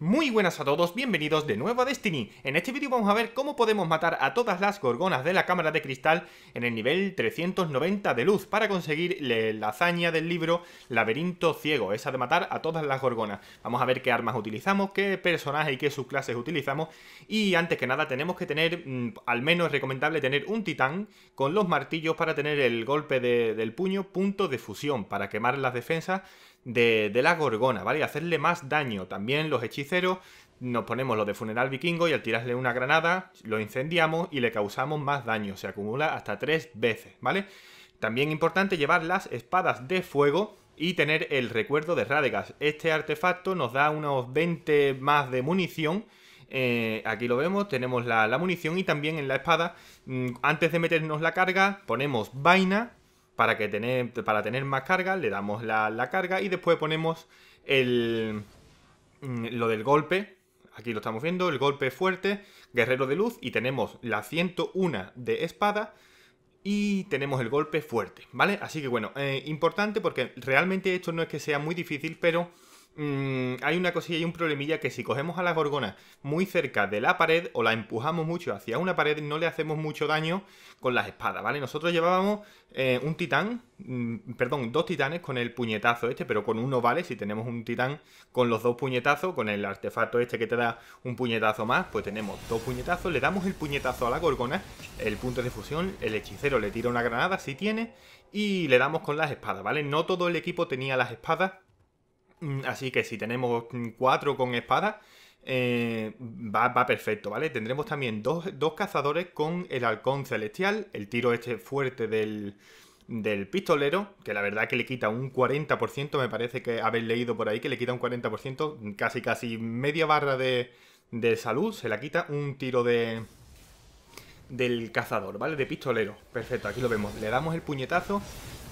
Muy buenas a todos, bienvenidos de nuevo a Destiny. En este vídeo vamos a ver cómo podemos matar a todas las gorgonas de la cámara de cristal en el nivel 390 de luz para conseguir la hazaña del libro Laberinto Ciego, esa de matar a todas las gorgonas. Vamos a ver qué armas utilizamos, qué personaje y qué subclases utilizamos y antes que nada tenemos que tener, mm, al menos es recomendable tener un titán con los martillos para tener el golpe del puño punto de fusión para quemar las defensas de, la gorgona, ¿vale? hacerle más daño. También los hechiceros nos ponemos lo de funeral vikingo y al tirarle una granada lo incendiamos y le causamos más daño. Se acumula hasta tres veces, ¿vale? También importante llevar las espadas de fuego y tener el recuerdo de Radegas. Este artefacto nos da unos 20 más de munición. Eh, aquí lo vemos, tenemos la, la, munición y también en la espada, mm, antes de meternos la carga, ponemos vaina para, que tener, para tener más carga, le damos la, carga y después ponemos el, mm, lo del golpe, aquí lo estamos viendo, el golpe fuerte, guerrero de luz y tenemos la 101 de espada y tenemos el golpe fuerte, ¿vale? Así que bueno, eh, importante porque realmente esto no es que sea muy difícil, pero Mm, hay una cosilla y un problemilla que si cogemos a la gorgona muy cerca de la pared o la empujamos mucho hacia una pared, no le hacemos mucho daño con las espadas, ¿vale? Nosotros llevábamos eh, un titán, mm, perdón, dos titanes con el puñetazo este, pero con uno vale, si tenemos un titán con los dos puñetazos, con el artefacto este que te da un puñetazo más, pues tenemos dos puñetazos, le damos el puñetazo a la gorgona, el punto de fusión, el hechicero le tira una granada si tiene, y le damos con las espadas, ¿vale? No todo el equipo tenía las espadas, Mm, así que si tenemos mm, cuatro con espada, eh, va, perfecto, ¿vale? Tendremos también dos, cazadores con el halcón celestial, el tiro este fuerte del, pistolero, que la verdad que le quita un 40%, me parece que habéis leído por ahí que le quita un 40%, casi casi media barra de, de salud, se la quita un tiro de, del cazador, ¿vale? De pistolero. Perfecto, aquí lo vemos. Le damos el puñetazo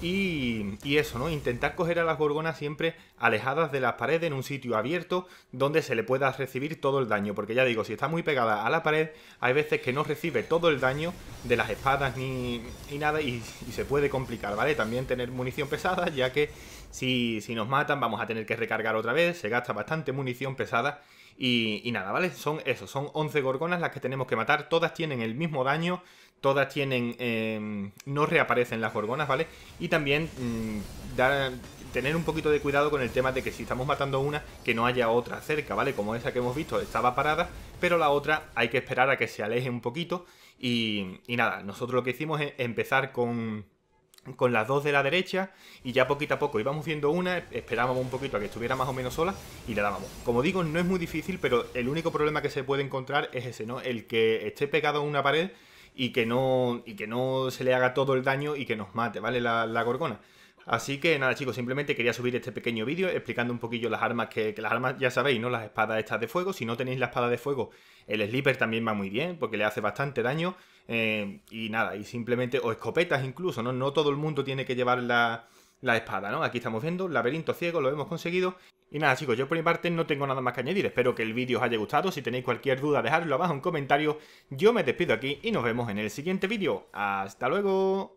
y, eso, ¿no? Intentar coger a las gorgonas siempre alejadas de las paredes en un sitio abierto donde se le pueda recibir todo el daño. Porque ya digo, si está muy pegada a la pared, hay veces que no recibe todo el daño de las espadas ni, nada y, se puede complicar, ¿vale? También tener munición pesada, ya que si, si nos matan vamos a tener que recargar otra vez, se gasta bastante munición pesada y, nada, ¿vale? Son eso, son 11 gorgonas las que tenemos que matar. Todas tienen el mismo daño, todas tienen... Em, no reaparecen las gorgonas, ¿vale? Y también mm, dar, tener un poquito de cuidado con el tema de que si estamos matando una, que no haya otra cerca, ¿vale? Como esa que hemos visto, estaba parada, pero la otra hay que esperar a que se aleje un poquito. y nada, nosotros lo que hicimos es empezar con con las dos de la derecha y ya poquito a poco íbamos viendo una, esperábamos un poquito a que estuviera más o menos sola y la dábamos. Como digo, no es muy difícil, pero el único problema que se puede encontrar es ese, ¿no? El que esté pegado a una pared y que no, y que no se le haga todo el daño y que nos mate, ¿vale? la gorgona. Así que nada chicos, simplemente quería subir este pequeño vídeo explicando un poquillo las armas que, las armas ya sabéis, ¿no? Las espadas estas de fuego. Si no tenéis la espada de fuego, el slipper también va muy bien porque le hace bastante daño. Eh, y nada, y simplemente, o escopetas incluso, ¿no? No todo el mundo tiene que llevar la, la espada, ¿no? Aquí estamos viendo, laberinto ciego, lo hemos conseguido. Y nada chicos, yo por mi parte no tengo nada más que añadir, espero que el vídeo os haya gustado, si tenéis cualquier duda dejadlo abajo en comentarios, yo me despido aquí y nos vemos en el siguiente vídeo. ¡Hasta luego!